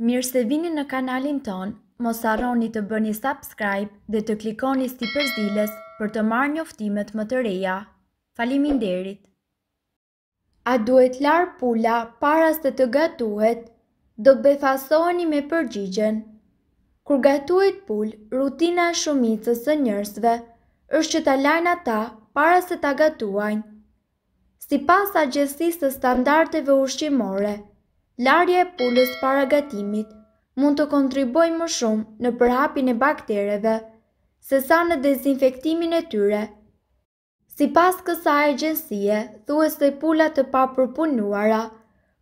Mirë se vini në kanalin ton, mos arroni të bëni subscribe dhe të klikoni sti përzdiles për të marrë një më të reja. Falimin derit! A duhet larë pula paras të të gatuhet, do befasoni me përgjigjen. Kur gatuhet pul, rutina e shumicës e njërsve është që të lajnë ata paras të të gatuajnë. Si pas agjesisë të standarteve ushqimore, Larje e pulës para gatimit mund të kontriboj më shumë në përhapin e baktereve, se sa në dezinfektimin e tyre. Si pas kësa e gjensie, thuë se pula të pa përpunuara,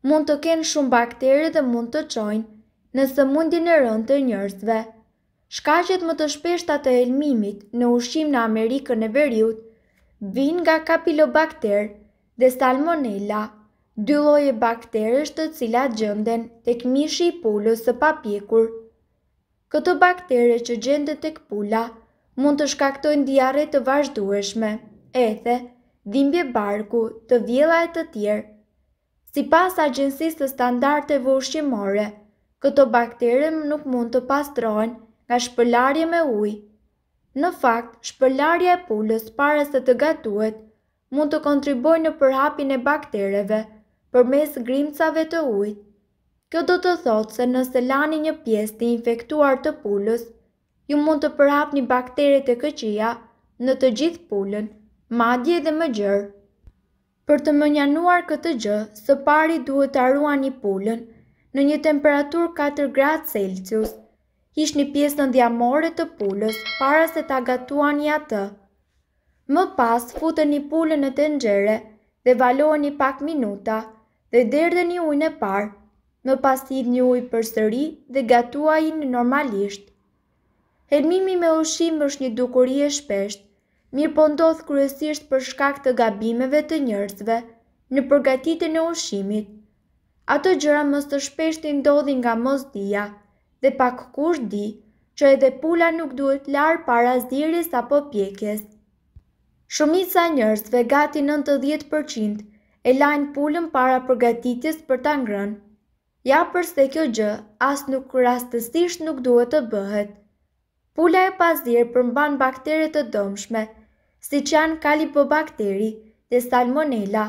mund të kenë shumë baktere dhe mund të qojnë nëse mundin e rënd të njërzve. Shkashet më të shpeshta të elmimit në ushqim në Amerikën e Veriut, vinë nga kapilobakter dhe salmonella, dy loje bakteresh të cilat gjënden të mishi i pullës së papjekur. Këto bakterë që gjenden të këpulla mund të shkaktojnë diare të vazhdueshme, e the, dhimbje barku të vjela e të tjerë. Si pas agjensis të standarte vëshqimore, këto bakterë nuk mund të pastrojnë nga shpëllarje me ujë. Në fakt, shpëllarje e pullës pare se të gatuet mund të kontribojnë në përhapin e bakterëve, për mes grimcave të ujt. Kjo do të thotë se nëse lani një pjesë të infektuar të pulës, ju mund të përhap një bakterit e këqia në të gjithë pulën, madje dhe më gjërë. Për të më njanuar këtë gjë, së pari duhet të arrua një pulën në një temperatur 4 gradë Celsius, ish një pjesë në diamore të pulës para se të agatuan një atë. Më pas, futë një pulën në të dhe valohën një pak minuta dhe derdhe një ujnë e parë, më pas t'i një ujë për sëri dhe gatua i në normalisht. Hermimi me ushim është një dukuri e shpesht, mirë po ndodhë kryesisht për shkak të gabimeve të njërzve në përgatitin e ushimit. Ato gjëra mës të shpesht i ndodhin nga mos dhia dhe pak kush di që edhe pula nuk duhet larë para zdiris apo pjekjes. Shumica njërzve gati 90% e lajnë pullën para përgatitjes për ta ngrënë. Ja përse kjo gjë, as nuk rastësisht nuk duhet të bëhet. Pulla e pazirë përmban bakterje të dëmshme, si që janë kalipobakteri dhe salmonella,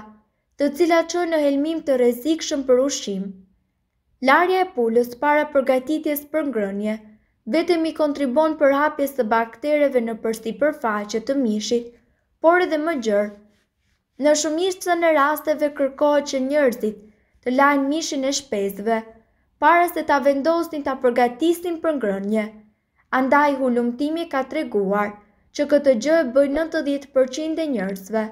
të cila që në helmim të rezik për ushim. Larja e pullës para përgatitjes për ngrënje, vetëm i kontribon për hapjes të baktereve në përsi përfaqet të mishit, por edhe më gjërë, Në të në rasteve kërkohet që njërzit të lajnë mishin e shpesve, pare se ta vendosin ta përgatisin për ngrënje. Andaj hulumtimi ka treguar që këtë gjë e bëjnë 90% e njërzve.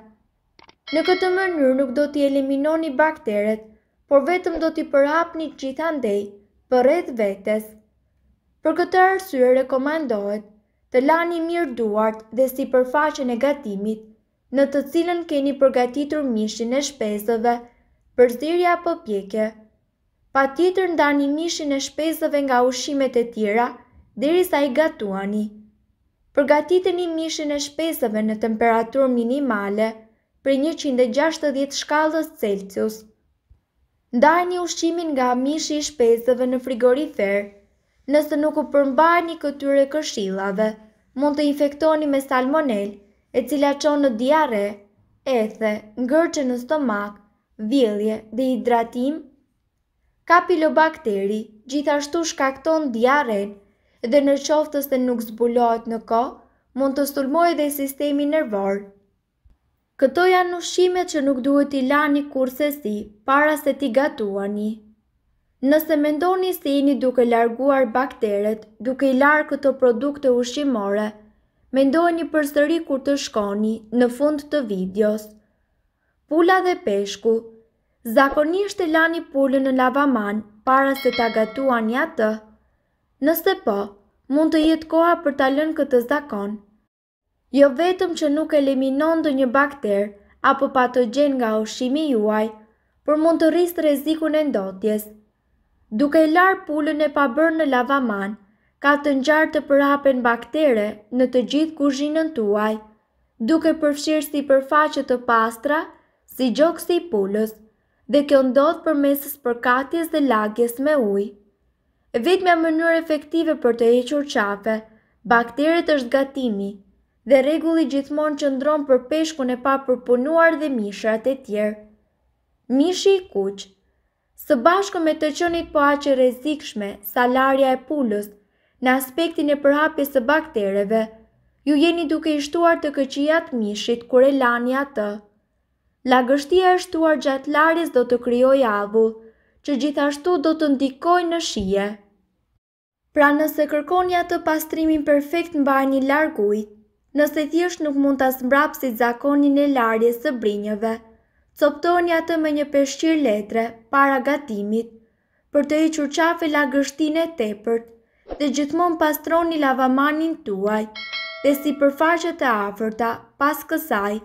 Në këtë mënyrë nuk do t'i eliminoni bakteret, por vetëm do t'i përhapni gjitha ndej për red vetes. Për këtë arsye rekomandohet të lani mirë duart dhe si përfaqe negatimit në të cilën keni përgatitur mishin e shpesëve përzirja apo pjekje. Pa tjetër ndani mishin e shpesëve nga ushimet e tjera, diri sa i gatuani. Përgatiteni mishin e shpesëve në temperatur minimale, për 160 shkallës Celsius. Ndajni ushqimin nga mishi i shpesëve në frigorifer, nëse nuk u përmbajni këtyre këshillave, mund të infektoni me salmonelë, e cila qonë në diare, ethe, ngërqë në stomak, vilje dhe hidratim? bakteri gjithashtu shkakton diaren dhe në qoftës të nuk zbulohet në ko, mund të stulmoj dhe sistemi nervor. Këto janë ushqimet që nuk duhet i lani kurse si, para se ti gatuani. Nëse mendoni se jeni duke larguar bakteret, duke i larë këto produkte ushqimore – mendojni një sëri kur të shkoni në fund të videos. Pula dhe peshku Zakonisht e lani pulën në lavaman para se ta gatuan atë. Nëse po, mund të jetë koha për ta lënë këtë zakon. Jo vetëm që nuk eliminon do një bakter apo patogen nga ushimi juaj, por mund të rrisë rrezikun e ndotjes. Duke e lar pulën e pa në lavaman, ka të njartë të përhapen baktere në të gjithë kuzhinën tuaj, duke përfshirë si përfaqet të pastra, si gjoksi i pulës, dhe kjo ndodhë për mesës përkatjes dhe lagjes me uj. Vetë me mënyrë efektive për të hequr qafe, bakterit është gatimi, dhe regulli gjithmonë që ndronë për peshkun e pa përpunuar dhe mishrat e tjerë. Mishi i kuqë Së bashku me të qënit po aqe rezikshme, salarja e pulës në aspektin e përhapjes së baktereve. Ju jeni duke i shtuar të këqijat mishit kur e lani atë. Lagështia e shtuar gjatë larjes do të krijojë avull, që gjithashtu do të ndikojë në shije. Pra nëse kërkoni atë pastrimin perfekt mbajni larg ujit, nëse thjesht nuk mund ta zbrapsi zakonin e larjes së brinjëve, coptoni atë me një peshqir letre para gatimit për të hequr qurqafi lagështinë e tepërt dhe gjithmon pastroni lavamanin tuaj dhe si përfaqet e afërta pas kësaj.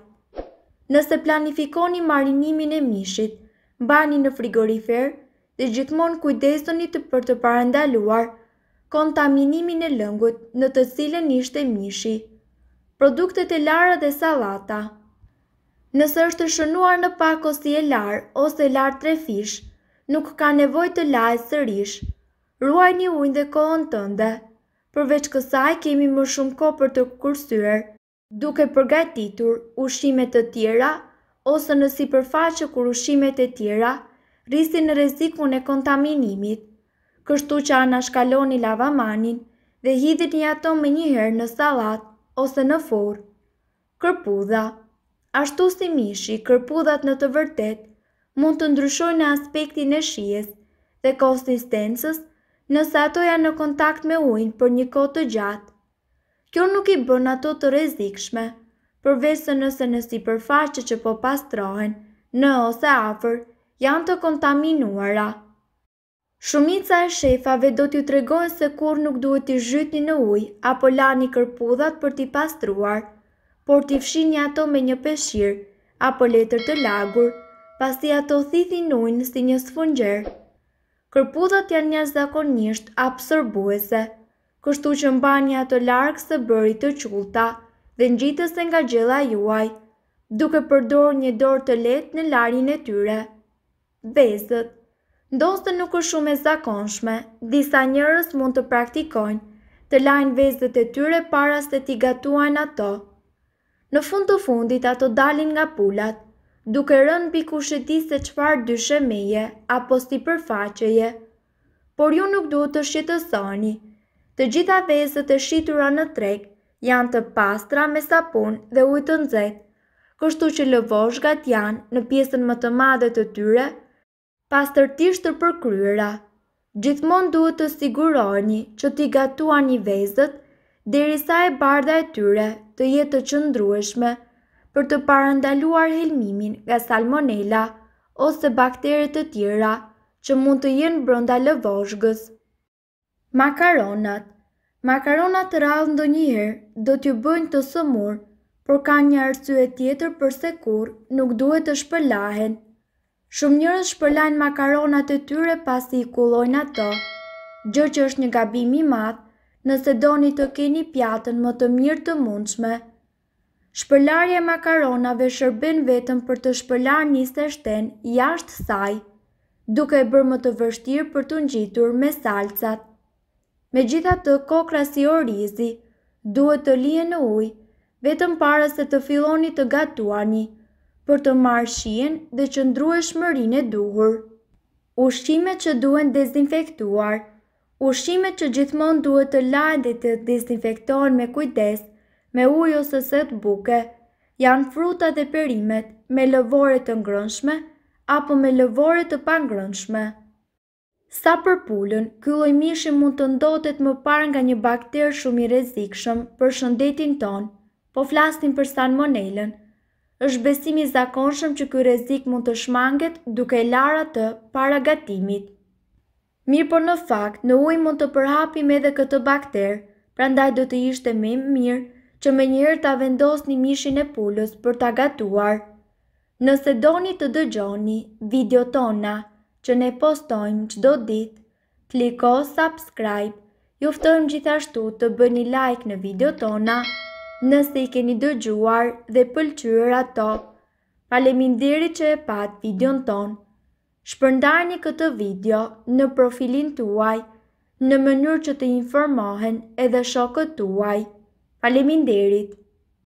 Nëse planifikoni marinimin e mishit, mbani në frigorifer dhe gjithmon kujdesoni të për të parandaluar kontaminimin e lëngut në të cilën ishte mishi. Produktet e lara dhe salata Nëse është shënuar në pak ose e lar ose lar tre fish, nuk ka nevoj të lajë sërish ruaj një ujnë dhe kohën të ndë. Përveç kësaj, kemi më shumë ko për të kërstyrë, duke përgatitur ushimet të tjera, ose në si përfaqë kur ushimet të tjera, rrisin në rezikun e kontaminimit. Kështu që anashkaloni lavamanin dhe hidit një ato më njëherë në salat ose në forë. Kërpudha Ashtu si mishi, kërpudhat në të vërtet mund të ndryshojnë në aspektin e shies dhe konsistensës nëse ato janë në kontakt me ujnë për një kohë të gjatë. Kjo nuk i bën ato të rezikshme, përvesë nëse në si përfaqë që po pastrohen, në ose afer, janë të kontaminuara. Shumica e shefave do t'ju tregojnë se kur nuk duhet t'i zhytni në uj, apo lani kërpudhat për t'i pastruar, por t'i fshini ato me një peshir, apo letër të lagur, pasi ato thithin ujnë si një sfungjerë kërputat janë një zakonisht absorbuese, kështu që mbanja të larkë së bërit të qulta dhe njitës nga gjela juaj, duke përdor një dorë të letë në larin e tyre. Vezët Ndoste nuk është shumë e zakonshme, disa njërës mund të praktikojnë të lajnë vezët e tyre para se t'i gatuan ato. Në fund të fundit ato dalin nga pulat, duke rënë pikushetis se qfar dyshemeje apo si përfaqeje. Por ju nuk duhet të shqetësoni, të gjitha vezët e shqitura në treg janë të pastra me sapun dhe ujë të nëzet, kështu që lëvoshgat janë në pjesën më të madhe të tyre, pastërtisht të përkryra. Gjithmon duhet të siguroni që t'i gatua një vezët, dhe e bardha e tyre të jetë të qëndrueshme, për të parandaluar helmimin nga salmonella ose bakteret të tjera që mund të jenë brënda lëvoshgës. Makaronat Makaronat të rallë ndonjëherë do t'ju bëjnë të sëmur, por ka një arsye tjetër përse kur nuk duhet të shpëllahen. Shumë njërës shpëllajnë makaronat e tyre pasi i kulojnë ato, gjë që është një gabimi matë, nëse doni të keni pjatën më të mirë të mundshme. Shpëllarje makaronave shërben vetëm për të shpëlar një seshten jashtë saj, duke e bërë më të vështirë për të ngjitur me salcat. Me gjitha të kokra si orizi, duhet të lije në ujë, vetëm para se të filoni të gatuani, për të marrë shien dhe që ndruhe shmërin e duhur. Ushqime që duhen dezinfektuar Ushqime që gjithmon duhet të lajnë dhe të dezinfektohen me kujdesë, me uj ose set buke, janë fruta dhe perimet me lëvore të ngrënshme apo me lëvore të pangrënshme. Sa për pullën, kylloj mishi mund të ndotet më parë nga një bakter shumë i rezikshëm për shëndetin tonë, po flastin për salmonelën. është besimi zakonshëm që kjo rezik mund të shmanget duke lara të para gatimit. Mirë për në fakt, në uj mund të përhapim edhe këtë bakter, pra ndaj do të ishte me mirë që me njërë të vendos një mishin e pullës për të gatuar. Nëse doni të dëgjoni video tona që ne postojmë qdo dit, kliko subscribe, juftojmë gjithashtu të bëni like në video tona, nëse i keni dëgjuar dhe pëlqyër ato. ndiri që e pat video në tonë. Shpërndarni këtë video në profilin tuaj në mënyrë që të informohen edhe shokët tuaj. Faleminderit